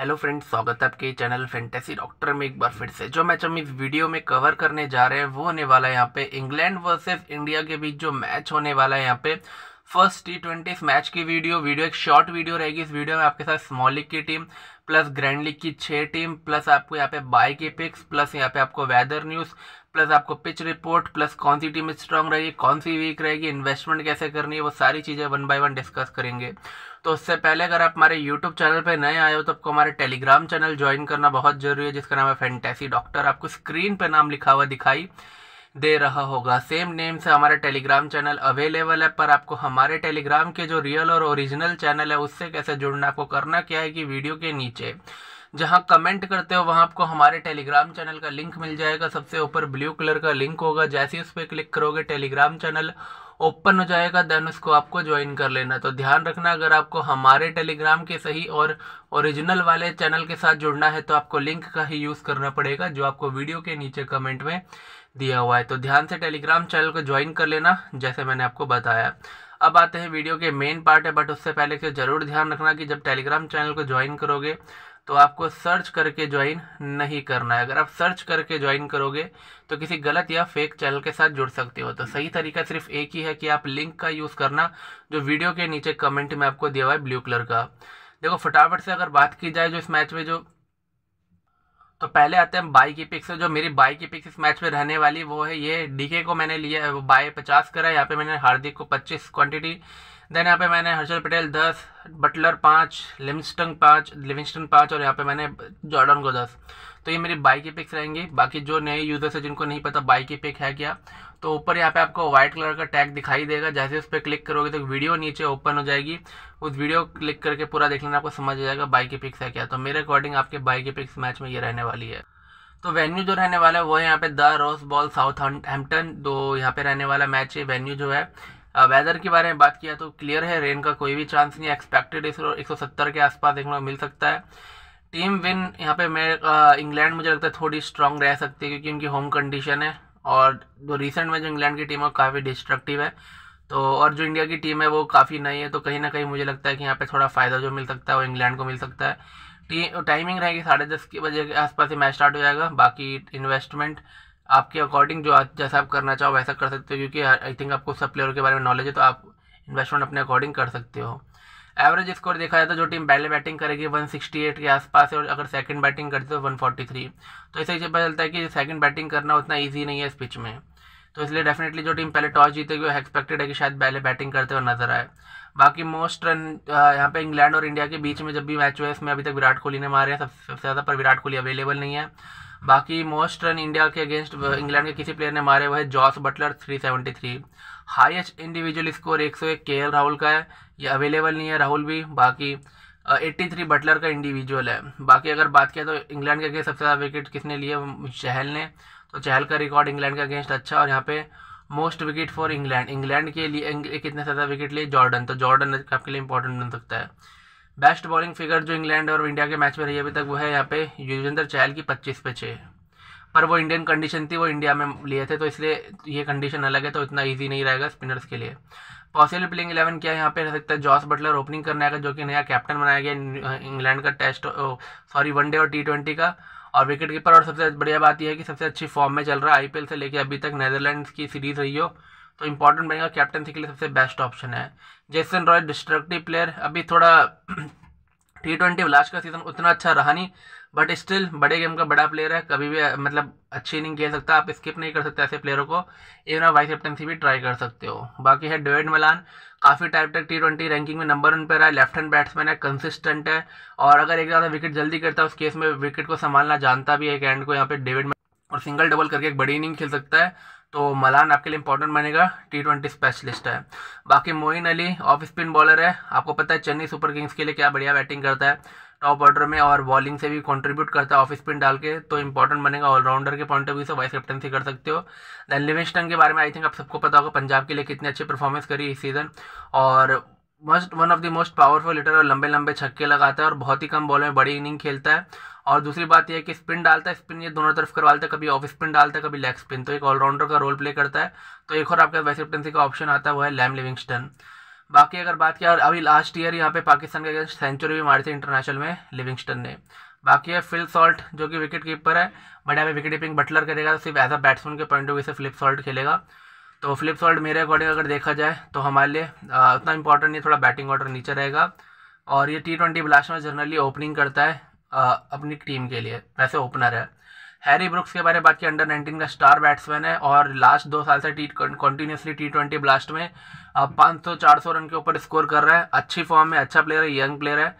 hello friends स्वागत है आपके चैनल फैंटेसी डॉक्टर में एक बार फिर से जो मैच हम इस वीडियो में कवर करने जा रहे हैं वो होने वाला है यहाँ पे इंग्लैंड वर्सेस इंडिया के बीच जो मैच होने वाला है यहाँ पे फर्स्ट टी ट्वेंटी इस मैच की वीडियो वीडियो एक शॉर्ट वीडियो रहेगी इस वीडियो में आपके साथ स्मॉल लीग की टीम प्लस ग्रैंड लीग की छः टीम प्लस आपको यहाँ पे बाय के पिक्स प्लस यहाँ पे आपको वेदर न्यूज़ प्लस आपको पिच रिपोर्ट प्लस कौन सी टीम स्ट्रांग रहेगी कौन सी वीक रहेगी इन्वेस्टमेंट कैसे करनी है वो सारी चीज़ें वन बाय वन डिस्कस करेंगे तो उससे पहले अगर आप हमारे यूट्यूब चैनल पर नए आए हो तो आपको हमारे टेलीग्राम चैनल ज्वाइन करना बहुत ज़रूरी है जिसका नाम है फैंटेसी डॉक्टर आपको स्क्रीन पर नाम लिखा हुआ दिखाई दे रहा होगा सेम नेम से हमारा टेलीग्राम चैनल अवेलेबल है पर आपको हमारे टेलीग्राम के जो रियल और ओरिजिनल चैनल है उससे कैसे जुड़ना आपको करना क्या है कि वीडियो के नीचे जहाँ कमेंट करते हो वहाँ आपको हमारे टेलीग्राम चैनल का लिंक मिल जाएगा सबसे ऊपर ब्लू कलर का लिंक होगा जैसे ही उस पर क्लिक करोगे टेलीग्राम चैनल ओपन हो जाएगा देन उसको आपको ज्वाइन कर लेना तो ध्यान रखना अगर आपको हमारे टेलीग्राम के सही और ओरिजिनल वाले चैनल के साथ जुड़ना है तो आपको लिंक का ही यूज़ करना पड़ेगा जो आपको वीडियो के नीचे कमेंट में दिया हुआ है तो ध्यान से टेलीग्राम चैनल को ज्वाइन कर लेना जैसे मैंने आपको बताया अब आते हैं वीडियो के मेन पार्ट है बट उससे पहले से ज़रूर ध्यान रखना कि जब टेलीग्राम चैनल को ज्वाइन करोगे तो आपको सर्च करके ज्वाइन नहीं करना है अगर आप सर्च करके ज्वाइन करोगे तो किसी गलत या फेक चैनल के साथ जुड़ सकते हो तो सही तरीका सिर्फ एक ही है कि आप लिंक का यूज़ करना जो वीडियो के नीचे कमेंट में आपको दिया हुआ है ब्लू कलर का देखो फटाफट से अगर बात की जाए जो इस मैच में जो तो पहले आते हैं बाई की पिक्स जो मेरी बाई की पिक्स इस मैच में रहने वाली वो है ये डीके को मैंने लिया है वो बाय पचास करा है यहाँ पे मैंने हार्दिक को पच्चीस क्वांटिटी देन यहाँ पे मैंने हर्षल पटेल दस बटलर पाँच लिविंगस्टन पाँच लिविंगस्टन पाँच और यहाँ पे मैंने जॉर्डन को दस तो ये मेरी बाई की पिक्स रहेंगी बाकी जो नए यूज़र्स है जिनको नहीं पता बाई की पिक है क्या तो ऊपर यहाँ पे आपको व्हाइट कलर का टैग दिखाई देगा जैसे उस पर क्लिक करोगे तो वीडियो नीचे ओपन हो जाएगी उस वीडियो क्लिक करके पूरा देख लेना आपको समझ आ जाएगा बाई की पिक्स है क्या तो मेरे अकॉर्डिंग आपके बाइक की पिक्स मैच में ये रहने वाली है तो वेन्यू जो रहने वाला है वो यहाँ पे the Rose Bowl Southampton तो यहाँ पे रहने वाला मैच है वेन्यू जो है वेदर के बारे में बात किया तो क्लियर है रेन का कोई भी चांस नहीं एक्सपेक्टेड एक सौ सत्तर के आसपास देखने को मिल सकता है टीम विन यहाँ पे मैं इंग्लैंड मुझे लगता है थोड़ी स्ट्रांग रह सकती है क्योंकि उनकी होम कंडीशन है और जो रिसेंट में जो इंग्लैंड की टीम है काफ़ी डिस्ट्रक्टिव है तो और जो इंडिया की टीम है वो काफ़ी नई है तो कहीं ना कहीं मुझे लगता है कि यहाँ पे थोड़ा फ़ायदा जो मिल सकता है वो इंग्लैंड को मिल सकता है टाइमिंग रहेगी साढ़े दस के बजे के आसपास ही मैच स्टार्ट हो जाएगा बाकी इन्वेस्टमेंट आपके अकॉर्डिंग जो जैसा आप करना चाहो वैसा कर सकते हो क्योंकि आई थिंक आपको सब प्लेयर के बारे में नॉलेज है तो आप इन्वेस्टमेंट अपने अकॉर्डिंग कर सकते हो एवरेज स्कोर देखा जाए तो जो टीम पहले बैटिंग करेगी 168 के आसपास है और अगर सेकंड बैटिंग करती है तो 143 तो इससे पता चलता है कि सेकंड बैटिंग करना उतना ईजी नहीं है इस पिच में तो इसलिए डेफिनेटली जो टीम पहले टॉस जीतेगी वो एक्सपेक्टेड है कि शायद पहले बैटिंग करते हुए नजर आए बाकी मोस्ट रन यहाँ पे इंग्लैंड और इंडिया के बीच में जब भी मैच हुए इसमें अभी तक विराट कोहली ने मारे हैं सबसे ज़्यादा पर विराट कोहली अवेलेबल नहीं है बाकी मोस्ट रन इंडिया के अगेंस्ट इंग्लैंड के किसी प्लेयर ने मारे हुए Jos Buttler 373 highest individual score एक के एल राहुल का है ये अवेलेबल नहीं है राहुल भी बाकी एट्टी थ्री बटलर का इंडिविजुअल है बाकी अगर बात किया तो इंग्लैंड के अगेंस्ट सबसे ज़्यादा विकेट किसने लिए चहल ने तो चहल का रिकॉर्ड इंग्लैंड के अगेंस्ट अच्छा और यहाँ पे most wicket for England England के लिए कितने ज़्यादा विकेट लिए जॉर्डन तो जॉर्डन आपके लिए इंपॉर्टेंट बन सकता है बेस्ट बॉलिंग फिगर जो इंग्लैंड और इंडिया के मैच में रही अभी तक वो है यहाँ पे युजेंद्र चहल की पच्चीस पे छः पर वो इंडियन कंडीशन थी वो इंडिया में लिए थे तो इसलिए ये कंडीशन अलग है तो इतना ईजी नहीं रहेगा स्पिनर्स के लिए पॉसिबल प्लेइंग इलेवन क्या यहाँ पे रह सकता है जॉस बटलर ओपनिंग करने आएगा जो कि नया कैप्टन बनाया गया इंग्लैंड का टेस्ट सॉरी वनडे और टी ट्वेंटी का और विकेट कीपर और सबसे बढ़िया बात यह है कि सबसे अच्छी फॉर्म में चल रहा है आईपीएल से लेकर अभी तक नेदरलैंड्स की सीरीज़ रही हो तो इंपॉर्टेंट बनेगा कैप्टनसी के लिए सबसे बेस्ट ऑप्शन है जेसन रॉय डिस्ट्रक्टिव प्लेयर अभी थोड़ा टी ट्वेंटी लास्ट का सीज़न उतना अच्छा रहा नहीं बट स्टिल बड़े गेम का बड़ा प्लेयर है कभी भी मतलब अच्छी इनिंग खेल सकता आप स्किप नहीं कर सकते ऐसे प्लेयरों को इवन आप वाइस कैप्टनसी भी ट्राई कर सकते हो बाकी है डेविड मलान काफ़ी टाइम तक टी ट्वेंटी रैंकिंग में नंबर वन पर रहा है लेफ्ट हैंड बैट्समैन है कंसिस्टेंट है और अगर एक ज़्यादा विकेट जल्दी करता है उस केस में विकेट को संभालना जानता भी है एक एंड को यहाँ पे डेविड और सिंगल डबल करके एक बड़ी इनिंग खेल सकता है तो मलान आपके लिए इंपॉर्टेंट बनेगा टी ट्वेंटी स्पेशलिस्ट है बाकी Moin Ali off spin bowler है आपको पता है चेन्नई सुपर किंग्स के लिए क्या बढ़िया बैटिंग करता है टॉप ऑर्डर में और बॉलिंग से भी कंट्रीब्यूट करता है ऑफ स्पिन डाल के तो इंपॉर्टेंट बनेगा ऑलराउंडर के पॉइंट ऑफ व्यू से वाइस कैप्टनसी कर सकते हो दैन लिविंगस्टन के बारे में आई थिंक आप सबको पता होगा पंजाब के लिए कितनी अच्छी परफॉर्मेंस करी इस सीज़न और most one of the most powerful hitter और लंबे लंबे छक्के लगाता है और बहुत ही कम बॉल में बड़ी इनिंग खेलता है और दूसरी बात यह कि स्पिन डालता है स्पिन ये दोनों तरफ करवा लेता है कभी ऑफ स्पिन डालता है कभी लेग स्पिन तो एक ऑलराउंडर का रोल प्ले करता है तो एक और आपका वैसे कैप्टनसी का ऑप्शन आता है वो है लैम लिविंगस्टन बाकी अगर बात किया अभी लास्ट ईयर यहाँ पे पाकिस्तान के अगेंस्ट सेंचुरी भी मारी थी इंटरनेशनल में लिविंगस्टन ने बाकी है फिल सॉल्ट जो कि विकेट कीपर है बट यहाँ पे विकेट कीपिंग बटलर करेगा तो सिर्फ एज अ बैट्समैन के पॉइंट ऑफ व्यू से फ्लिप सॉल्ट खेलेगा तो फ्लिप सॉल्ट मेरे अकॉर्डिंग अगर देखा जाए तो हमारे लिए उतना इंपॉर्टेंट नहीं थोड़ा बैटिंग ऑर्डर नीचे रहेगा और ये टी ट्वेंटी ब्लास्ट में जनरली ओपनिंग करता है अपनी टीम के लिए वैसे ओपनर है हैरी ब्रुक्स के बारे में बात की अंडर 19 का स्टार बैट्समैन है और लास्ट दो साल से T continuously T twenty blast में पाँच सौ चार सौ रन के ऊपर स्कोर कर रहा है अच्छी फॉर्म में अच्छा प्लेयर है यंग प्लेयर है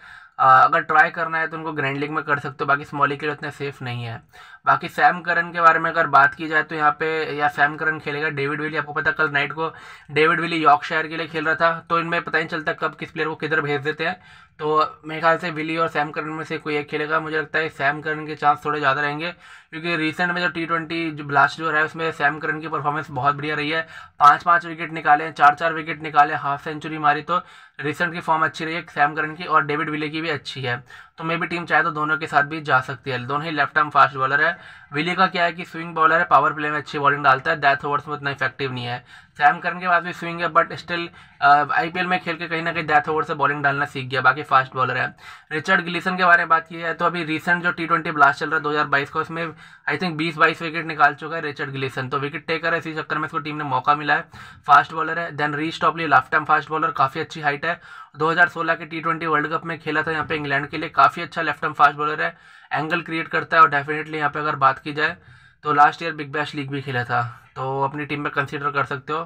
अगर ट्राई करना है तो उनको ग्रैंड लीग में कर सकते हो बाकी स्मॉल लीग के लिए उतने सेफ नहीं है बाकी सैम करन के बारे में अगर बात की जाए तो यहाँ पे या सैम करन खेलेगा डेविड विली आपको पता कल नाइट को डेविड विली यॉर्कशायर के लिए खेल रहा था तो इनमें पता नहीं चलता कब किस प्लेयर को किधर भेज देते हैं तो मेरे ख्याल से विली और सैम करन में से कोई एक खेलेगा मुझे लगता है सैम करन के चांस थोड़े ज़्यादा रहेंगे क्योंकि रिसेंट में जो टी ट्वेंटी ब्लास्ट जो है उसमें सैम करन की परफॉर्मेंस बहुत बढ़िया रही है पाँच पाँच विकेट निकाले चार चार विकेट निकाले हाफ सेंचुरी मारी तो रिसेंट की फॉर्म अच्छी रही है सैम करन की और डेविड विली की भी अच्छी है तो मे भी टीम चाहे तो दोनों के साथ भी जा सकती है दोनों ही लेफ्ट आर्म फास्ट बॉलर है विले का क्या है कि स्विंग बॉलर है पावर प्ले में अच्छी बॉलिंग डालता है डेथ ओवर्स में उतना इफेक्टिव नहीं है सैम करन के बाद भी स्विंग है बट स्टिल आईपीएल में खेल के कहीं ना कहीं डेथ ओवर से बॉलिंग डालना सीख गया बाकी फास्ट बॉलर है रिचर्ड गिलिसन के बारे में बात की है तो अभी रिसेंट जो टी ट्वेंटी ब्लास्ट चल रहा है दो हज़ार बाईस का उसमें आई थिंक बीस बाईस विकेट निकाल चुका है रिचर्ड गिलिसन तो विकेट टेकर है इसी चक्कर में इसको टीम ने मौका मिला है फास्ट बॉलर है देन रीच टॉपली लाफ्ट टाइम फास्ट बॉलर काफ़ी अच्छी हाइट है 2016 के टी ट्वेंटी वर्ल्ड कप में खेला था यहाँ पे इंग्लैंड के लिए काफ़ी अच्छा लेफ्ट आर्म फास्ट बॉलर है एंगल क्रिएट करता है और डेफिनेटली यहाँ पे अगर बात की जाए तो last year Big Bash League भी खेला था तो अपनी टीम में कंसिडर कर सकते हो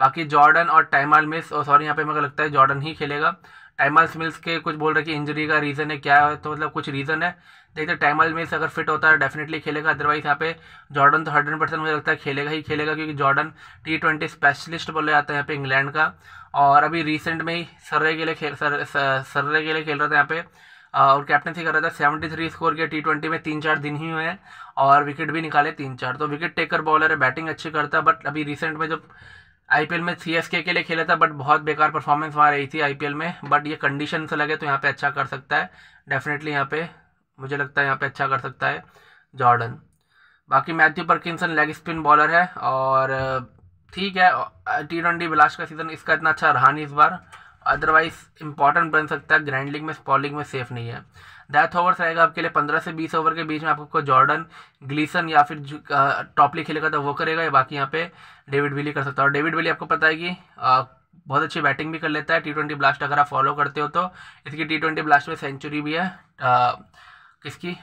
बाकी जॉर्डन और टाइमाल मिल्स और सॉरी यहाँ पे मेरे को लगता है जॉर्डन ही खेलेगा टाइमाल मिल्स के कुछ बोल रहे कि इंजरी का रीज़न है क्या है तो मतलब कुछ रीज़न है देखते टाइमाल मिल्स अगर फिट होता है डेफिनेटली खेलेगा अदरवाइज यहाँ पे जॉर्डन तो हंड्रेड परसेंट मुझे लगता है खेलेगा ही खेलेगा क्योंकि जॉर्डन टी ट्वेंटी स्पेशलिस्ट बोले जाते हैं यहाँ पे इंग्लैंड का और अभी रिसेंट में ही सर्रे के लिए खेल सर्रे के लिए खेल रहा था यहाँ पे और कैप्टनसी कर रहा था सेवेंटी थ्री स्कोर किया टी ट्वेंटी में तीन चार दिन ही हुए हैं और विकेट भी निकाले तीन चार तो विकेट टेकर बॉलर है बैटिंग अच्छी करता है बट अभी रिसेंट में जब आई में सी के लिए खेला था बट बहुत बेकार परफॉर्मेंस वहाँ रही थी आई में बट ये कंडीशन से लगे तो यहाँ पे अच्छा कर सकता है डेफिनेटली यहाँ पे मुझे लगता है यहाँ पे अच्छा कर सकता है जॉर्डन बाकी Matthew Parkinson leg spin bowler है और ठीक है टी ट्वेंटी बिलास का सीज़न इसका इतना अच्छा रहा नहीं इस बार अदरवाइज इंपॉर्टेंट बन सकता है ग्रैंड लीग में स्पॉल लीग में सेफ नहीं है डेथ ओवर्स रहेगा आपके लिए पंद्रह से बीस ओवर के बीच में आपको जॉर्डन ग्लीसन या फिर टॉपली खेलेगा तो वो करेगा या बाकी यहाँ पे डेविड विली कर सकता है और डेविड विली आपको पता है कि बहुत अच्छी बैटिंग भी कर लेता है टी ट्वेंटी ब्लास्ट अगर आप फॉलो करते हो तो इसकी टी ट्वेंटी ब्लास्ट में सेंचुरी भी है आ, किसकी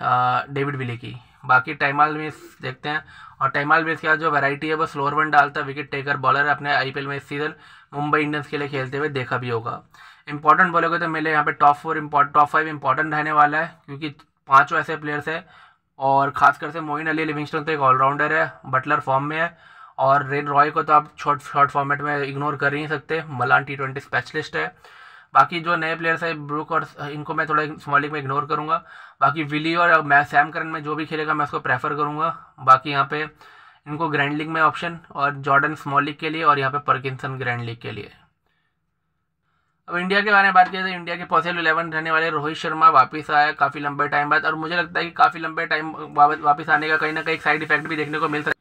डेविड विली की बाकी टाइमाल मिस देखते हैं और टाइमाल मिस बाद जो वैरायटी है वो स्लोअर वन डालता है विकेट टेकर बॉलर है अपने आईपीएल में इस सीज़न मुंबई इंडियंस के लिए खेलते हुए देखा भी होगा इंपॉर्टेंट बोलोगे तो मेरे यहाँ पे top four top five important रहने वाला है क्योंकि पाँचों ऐसे प्लेयर्स है और खासकर से मोइन अली लिविंगस्टन तो एक ऑलराउंडर है बटलर फॉर्म में है और रेन रॉय को तो आप शॉर्ट शॉर्ट फॉर्मेट में इग्नोर कर ही नहीं सकते मलान टी ट्वेंटी स्पेशलिस्ट है बाकी जो नए प्लेयर्स है ब्रुक और इनको मैं थोड़ा स्मॉलिंग में इग्नोर करूँगा बाकी विली और मैं सैम करन में जो भी खेलेगा मैं उसको प्रेफर करूँगा बाकी यहाँ पे इनको ग्रैंड लीग में ऑप्शन और जॉर्डन स्मॉल लीग के लिए और यहाँ पे परकिंसन ग्रैंड लीग के लिए अब इंडिया के बारे में बात किया तो इंडिया के पॉसिबल इलेवन रहने वाले रोहित शर्मा वापस आया काफ़ी लंबे टाइम बाद और मुझे लगता है कि काफ़ी लंबे टाइम वापस आने का कहीं ना कहीं साइड इफेक्ट भी देखने को मिल सकता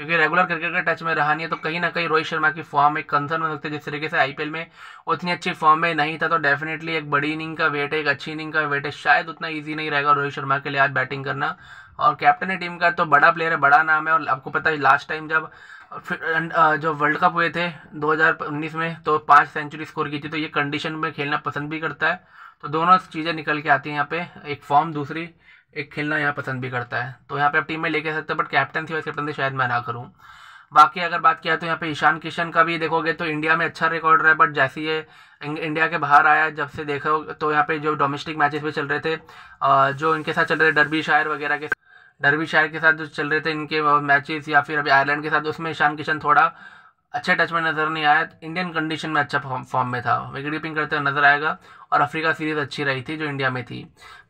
क्योंकि रेगुलर क्रिकेट का टच में रहा नहीं है तो कहीं ना कहीं रोहित शर्मा की फॉर्म एक कंसर्न हो सकती है जिस तरीके से आईपीएल में उतनी अच्छी फॉर्म में नहीं था तो डेफिनेटली एक बड़ी इनिंग का वेट है एक अच्छी इनिंग का वेट है शायद उतना ईजी नहीं रहेगा रोहित शर्मा के लिए आज बैटिंग करना और कैप्टन है टीम का तो बड़ा प्लेयर है बड़ा नाम है और आपको पता है लास्ट टाइम जब जो वर्ल्ड कप हुए थे 2019 में तो पाँच सेंचुरी स्कोर की थी तो ये कंडीशन में खेलना पसंद भी करता है तो दोनों चीज़ें निकल के आती हैं यहाँ पे एक फॉर्म दूसरी एक खेलना यहाँ पसंद भी करता है तो यहाँ पे आप टीम में लेके सकते हो बट कैप्टन थी वैसे कैप्टन तो शायद मैं ना करूँ बाकी अगर बात किया तो यहाँ पे ईशान किशन का भी देखोगे तो इंडिया में अच्छा रिकॉर्ड रहा है बट जैसे ये इंडिया के बाहर आया जब से देखो तो यहाँ पे जो डोमेस्टिक मैचेस भी चल रहे थे जो इनके साथ चल रहे थे डरबी शायर वगैरह के डरबी शायर के साथ जो चल रहे थे इनके मैचेस या फिर अभी आयरलैंड के साथ उसमें ईशान किशन थोड़ा अच्छे टच में नज़र नहीं आया इंडियन कंडीशन में अच्छा फॉर्म में था विकेट कीपिंग करते हुए नजर आएगा और अफ्रीका सीरीज अच्छी रही थी जो इंडिया में थी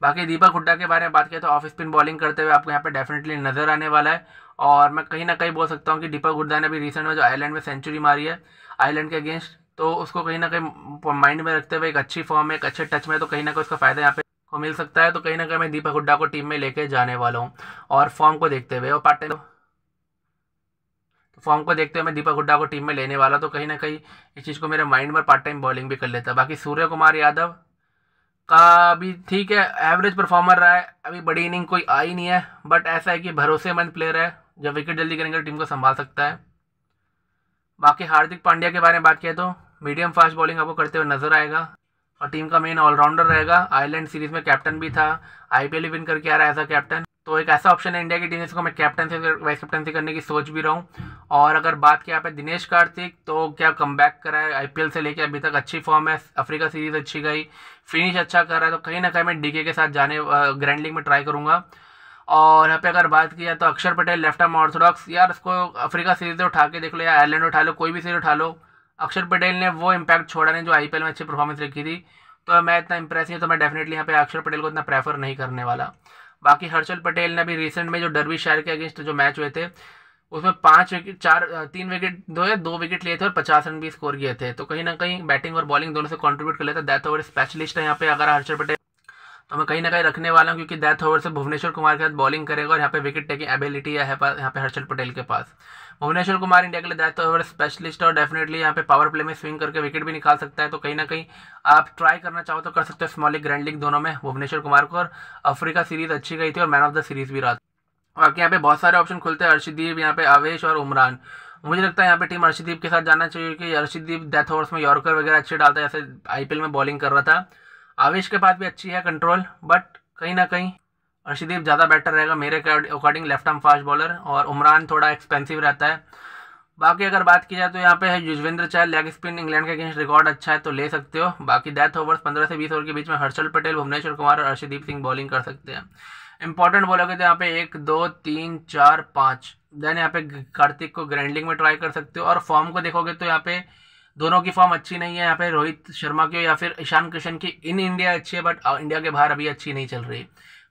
बाकी दीपक हुड्डा के बारे में बात किया तो ऑफ स्पिन बॉलिंग करते हुए आपको यहाँ पे डेफिनेटली नज़र आने वाला है और मैं कहीं ना कहीं बोल सकता हूँ कि दीपक हुड्डा ने भी रिसेंट में जो आयरलैंड में सेंचुरी मारी है आयरलैंड के अगेंस्ट तो उसको कहीं ना कहीं माइंड में रखते हुए एक अच्छी फॉर्म में एक अच्छे टच में तो कहीं ना कहीं उसका फ़ायदा यहाँ पे को मिल सकता है तो कहीं ना कहीं मैं दीपक हुड्डा को टीम में लेके जाने वाला हूँ और फॉर्म को देखते हुए और पार्टी फॉर्म को देखते हुए मैं दीपक हुड्डा को टीम में लेने वाला तो कहीं ना कहीं इस चीज़ को मेरे माइंड में पार्ट टाइम बॉलिंग भी कर लेता बाकी सूर्य कुमार यादव का अभी ठीक है एवरेज परफॉर्मर रहा है अभी बड़ी इनिंग कोई आई नहीं है बट ऐसा है कि भरोसेमंद प्लेयर है जब विकेट जल्दी करेंगे तो टीम को संभाल सकता है बाकी हार्दिक पांड्या के बारे में बात किया तो मीडियम फास्ट बॉलिंग आपको करते हुए नजर आएगा और टीम का मेन ऑलराउंडर रहेगा आयरलैंड सीरीज में कैप्टन भी था आईपीएल विन करके आ रहा है ऐसा कैप्टन तो एक ऐसा ऑप्शन है इंडिया की टीम जिसको मैं कैप्टनसी वाइस कैप्टनसी करने की सोच भी रहा हूँ और अगर बात की यहाँ पे दिनेश कार्तिक तो क्या कम बैक करा है आईपीएल से लेके अभी तक अच्छी फॉर्म है अफ्रीका सीरीज अच्छी गई फिनिश अच्छा कर रहा है तो कहीं ना कहीं मैं डीके के साथ जाने ग्रैंड लीग में ट्राई करूँगा और यहाँ पे अगर बात किया तो अक्षर पटेल लेफ्ट आर्म ऑर्थोडॉक्स यार उसको अफ्रीका सीरीज से उठा के देख लो या आयरलैंड उठा लो कोई भी सीरीज उठा लो अक्षर पटेल ने वो इम्पैक्ट छोड़ा नहीं जो आई में अच्छी परफॉर्मेंस रखी थी तो मैं इतना इंप्रेस नहीं तो मैं डेफिनेटली यहाँ पे अक्षर पटेल को इतना प्रेफर नहीं करने वाला बाकी हर्षल पटेल ने अभी रिसेंट में जो डरबी शहर के अगेंस्ट जो मैच हुए थे उसमें पाँच विकेट चार तीन विकेट दो या दो विकेट लिए थे और पचास रन भी स्कोर किए थे तो कहीं ना कहीं बैटिंग और बॉलिंग दोनों से कंट्रीब्यूट कर लेता दैट ओवर स्पेशलिस्ट है यहाँ पे अगर हर्षल पटेल तो मैं कहीं ना कहीं रखने वाला हूँ क्योंकि डेथ ओवर से भुवनेश्वर कुमार के साथ बॉलिंग करेगा और यहाँ पे विकेट टेकिंग एबिलिटी है यहाँ पे हर्षल पटेल के पास भुवनेश्वर कुमार इंडिया के लिए डेथ ओवर स्पेशलिस्ट और डेफिनेटली यहाँ पे पावर प्ले में स्विंग करके विकेट भी निकाल सकता है तो कहीं ना कहीं आप ट्राई करना चाहो तो कर सकते हो स्मॉल लीग ग्रैंड लीग दोनों में भुवनेश्वर कुमार को और अफ्रीका सीरीज अच्छी गई थी और मैन ऑफ द सीरीज भी रहा था बाकी यहाँ पे बहुत सारे ऑप्शन खुलते हैं अर्शदीप यहाँ पे आवेश और उमरान मुझे लगता है यहाँ पे टीम अर्शदीप के साथ जाना चाहिए क्योंकि अर्शदीप डेथ ओवर्स में यॉर्कर वगैरह अच्छे डालता है जैसे आईपीएल में बॉलिंग कर रहा था आवेश के बाद भी अच्छी है कंट्रोल बट कहीं ना कहीं अर्शदीप ज़्यादा बेटर रहेगा मेरे according left arm fast bowler और उमरान थोड़ा एक्सपेंसिव रहता है बाकी अगर बात की जाए तो यहाँ पे है Yuzvendra Chahal leg spin England के अगेंस्ट रिकॉर्ड अच्छा है तो ले सकते हो बाकी डेथ ओवर्स पंद्रह से बीस ओवर के बीच में हर्षल पटेल भुवनेश्वर कुमार और अर्षदीप सिंह बॉलिंग कर सकते हैं इंपॉर्टेंट बोलोगे तो यहाँ पे एक दो तीन चार पाँच देन यहाँ पे कार्तिक को ग्रैंडलिंग में ट्राई कर सकते हो और फॉर्म को देखोगे तो यहाँ पे दोनों की फॉर्म अच्छी नहीं है यहाँ पे रोहित शर्मा की या फिर ईशान किशन की इन इंडिया अच्छी है बट इंडिया के बाहर अभी अच्छी नहीं चल रही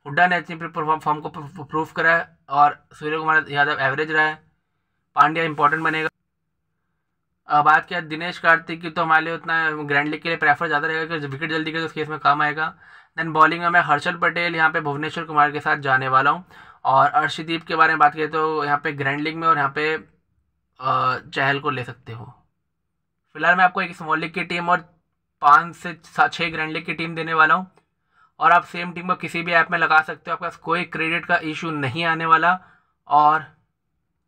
हुड्डा ने अच्छी फॉर्म को प्रूव करा है और सूर्य कुमार यादव एवरेज रहा है पांड्या इंपॉर्टेंट बनेगा अब बात किया दिनेश कार्तिक की तो हमारे लिए उतना ग्रैंड लीग के लिए प्रेफर ज़्यादा रहेगा कि विकेट जल्दी के तो उस केस में काम आएगा दैन बॉलिंग में मैं हर्षल पटेल यहाँ पे भुवनेश्वर कुमार के साथ जाने वाला हूँ और अर्शदीप के बारे में बात करें तो यहाँ पे ग्रैंड लीग में और यहाँ पे चहल को ले सकते हो फिलहाल मैं आपको एक स्मॉल लीग की टीम और पाँच से छः ग्रैंड लीग की टीम देने वाला हूँ और आप सेम टीम को किसी भी ऐप में लगा सकते हो आपके पास कोई क्रेडिट का इशू नहीं आने वाला और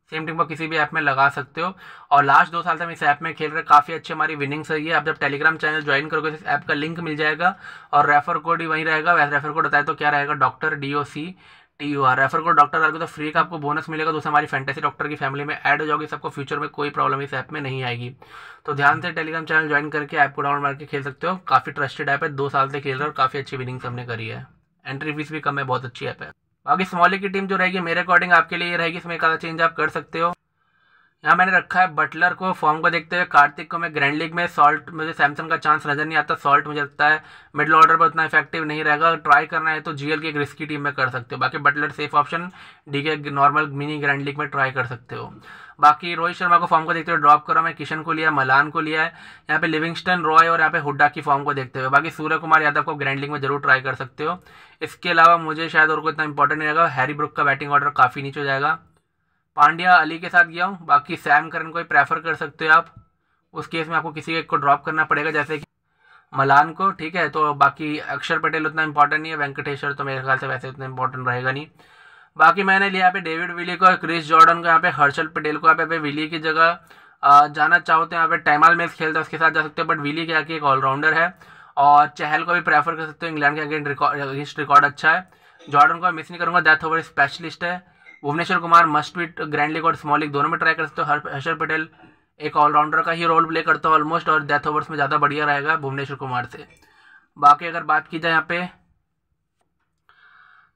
सेम टीम को किसी भी ऐप में लगा सकते हो और लास्ट दो साल से हम इस ऐप में खेल रहे काफ़ी अच्छी हमारी विनिंग्स रही है आप जब टेलीग्राम चैनल ज्वाइन करोगे तो इस ऐप का लिंक मिल जाएगा और रेफर कोड ही वहीं रहेगा वैसे रेफर कोड बताए तो क्या रहेगा doctor D O C U R refer को डॉक्टर आगे तो फ्री का आपको बोनस मिलेगा दोस्तों हमारी फैंटेसी डॉक्टर की फैमिली में ऐड हो जाओगे सबको फ्यूचर में कोई प्रॉब्लम इस ऐप में नहीं आएगी तो ध्यान से टेलीग्राम चैनल ज्वाइन करके ऐप को डाउनलोड मार के खेल सकते हो काफ़ी ट्रस्टेड ऐप है दो साल से खेल रहे और काफ़ी अच्छी विनिंग्स हमने करी है एंट्री फीस भी कम है बहुत अच्छी ऐप है बाकी स्मॉली की टीम जो रहेगी मेरे अकॉर्डिंग आपके लिए रहेगी इसमें एक आधा चेंज आप कर सकते हो यहाँ मैंने रखा है बटलर को फॉर्म को देखते हुए कार्तिक को मैं ग्रैंड लीग में सॉल्ट मुझे सैमसंग का चांस नज़र नहीं आता सॉल्ट मुझे लगता है मिडिल ऑर्डर पर उतना इफेक्टिव नहीं रहेगा ट्राई करना है तो जीएल की एक रिस्की टीम में कर सकते हो बाकी बटलर सेफ ऑप्शन डी के नॉर्मल मिनी ग्रैंड लीग में ट्राई कर सकते हो बाकी रोहित शर्मा को फॉर्म को देखते हुए ड्रॉप करो मैं किशन को लिया मलान को लिया है यहाँ पे लिविंगस्टन रॉय और यहाँ पे हुड्डा की फॉर्म को देखते हुए बाकी सूर्य कुमार यादव को ग्रैंड लीग में जरूर ट्राई कर सकते हो इसके अलावा मुझे शायद और कोई इतना इंपॉर्टेंट नहीं रहेगा हैरी ब्रुक का बैटिंग ऑर्डर काफ़ी नीचे हो जाएगा पांड्या अली के साथ गया हूँ बाकी सैम करन को ही प्रेफर कर सकते हो आप उस केस में आपको किसी एक को ड्रॉप करना पड़ेगा जैसे कि मलान को ठीक है तो बाकी अक्षर पटेल उतना इंपॉर्टेंट नहीं है वेंकटेश्वर तो मेरे ख्याल से वैसे उतना इंपॉर्टेंट रहेगा नहीं बाकी मैंने लिया यहाँ पे डेविड विली को क्रिस जॉर्डन को यहाँ पे हर्षल पटेल को यहाँ पे विली की जगह जाना चाहो तो यहाँ पे टैमाल मैच खेलता है उसके साथ जा सकते हो बट विली क्या कि एक ऑलराउंडर है और चहल को भी प्रेफर कर सकते हो इंग्लैंड के अगेंस्ट रिकॉर्ड अच्छा है जॉर्डन को मिस नहीं करूँगा डेथ ओवर स्पेशलिस्ट है भुवनेश्वर कुमार बीट ग्रैंड लीग और स्मॉल लीग दोनों में ट्राई कर सकते हो हर्षर पटेल एक ऑलराउंडर का ही रोल प्ले करता है ऑलमोस्ट और डेथ ओवर्स में ज़्यादा बढ़िया रहेगा भुवनेश्वर कुमार से बाकी अगर बात की जाए यहाँ पे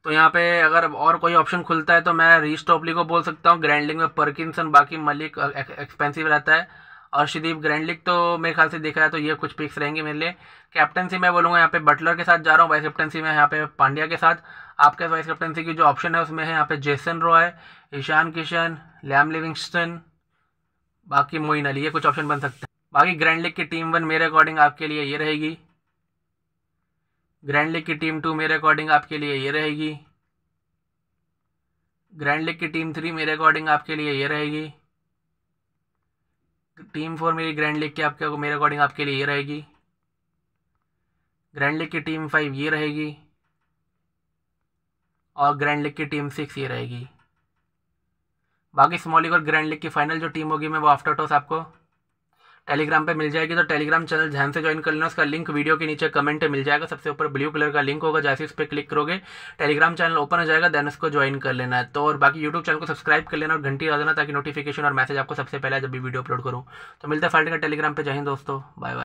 तो यहाँ पे अगर और कोई ऑप्शन खुलता है तो मैं रीस्टॉपली को बोल सकता हूँ ग्रैंड लीग में परकिंसन बाकी मलिक एक्सपेंसिव रहता है और ग्रैंड ग्रैंडलिक तो मेरे ख्याल से देखा जाए तो ये कुछ पिक्स रहेंगे मेरे लिए कैप्टनसी मैं बोलूँगा यहाँ पे बटलर के साथ जा रहा हूँ वाइस कैप्टनसी में यहाँ पे पांड्या के साथ आपके वाइस कैप्टनसी की जो ऑप्शन है उसमें है यहाँ पे Jason Roy Ishan Kishan Liam Livingstone बाकी मोइन अली ये कुछ ऑप्शन बन सकते हैं बाकी ग्रैंड लीग की टीम वन मेरे अकॉर्डिंग आपके लिए ये रहेगी ग्रैंड लीग की टीम टू मेरे अकॉर्डिंग आपके लिए ये रहेगी ग्रैंड लीग की टीम थ्री मेरे अकॉर्डिंग आपके लिए ये रहेगी टीम फोर मेरी ग्रैंड लीग की आपके मेरे अकॉर्डिंग आपके लिए ये रहेगी ग्रैंड लीग की टीम फाइव ये रहेगी और ग्रैंड लीग की टीम सिक्स ये रहेगी बाकी स्मॉल लीग और ग्रैंड लीग की फाइनल जो टीम होगी मैं वो आफ्टर टॉस आपको टेलीग्राम पे मिल जाएगी तो टेलीग्राम चैनल ध्यान से ज्वाइन कर लेना उसका लिंक वीडियो के नीचे कमेंट में मिल जाएगा सबसे ऊपर ब्लू कलर का लिंक होगा जैसे इस पर क्लिक करोगे टेलीग्राम चैनल ओपन हो जाएगा देन उसको ज्वाइन कर लेना है तो और बाकी यूट्यूब चैनल को सब्सक्राइब कर लेना और घंटी आ देना ताकि नोटिफिकेशन और मैसेज आपको सबसे पहले जब भी वीडियो अपलोड करूँ तो मिलता है फाल्ट का टेलीग्राम पर जाए दोस्तों बाय बाय